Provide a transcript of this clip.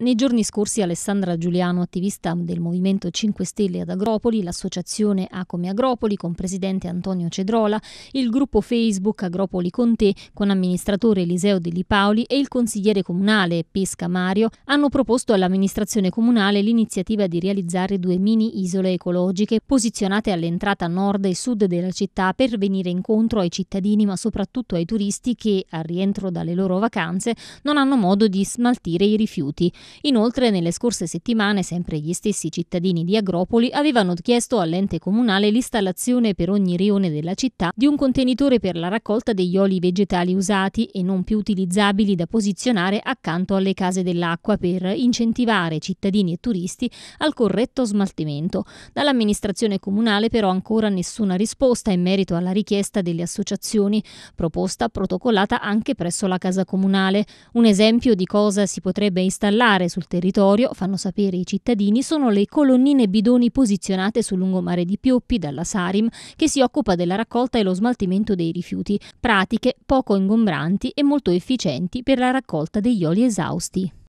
Nei giorni scorsi Alessandra Giuliano, attivista del Movimento 5 Stelle ad Agropoli, l'associazione Acome Agropoli con presidente Antonio Cedrola, il gruppo Facebook Agropoli con te con amministratore Eliseo De Li Paoli e il consigliere comunale Pesca Mario hanno proposto all'amministrazione comunale l'iniziativa di realizzare due mini isole ecologiche posizionate all'entrata nord e sud della città per venire incontro ai cittadini ma soprattutto ai turisti che, al rientro dalle loro vacanze, non hanno modo di smaltire i rifiuti. Inoltre nelle scorse settimane sempre gli stessi cittadini di Agropoli avevano chiesto all'ente comunale l'installazione per ogni rione della città di un contenitore per la raccolta degli oli vegetali usati e non più utilizzabili da posizionare accanto alle case dell'acqua per incentivare cittadini e turisti al corretto smaltimento. Dall'amministrazione comunale però ancora nessuna risposta in merito alla richiesta delle associazioni, proposta protocollata anche presso la casa comunale. Un esempio di cosa si potrebbe installare circolare sul territorio, fanno sapere i cittadini, sono le colonnine bidoni posizionate sul lungomare di Pioppi dalla Sarim, che si occupa della raccolta e lo smaltimento dei rifiuti, pratiche poco ingombranti e molto efficienti per la raccolta degli oli esausti.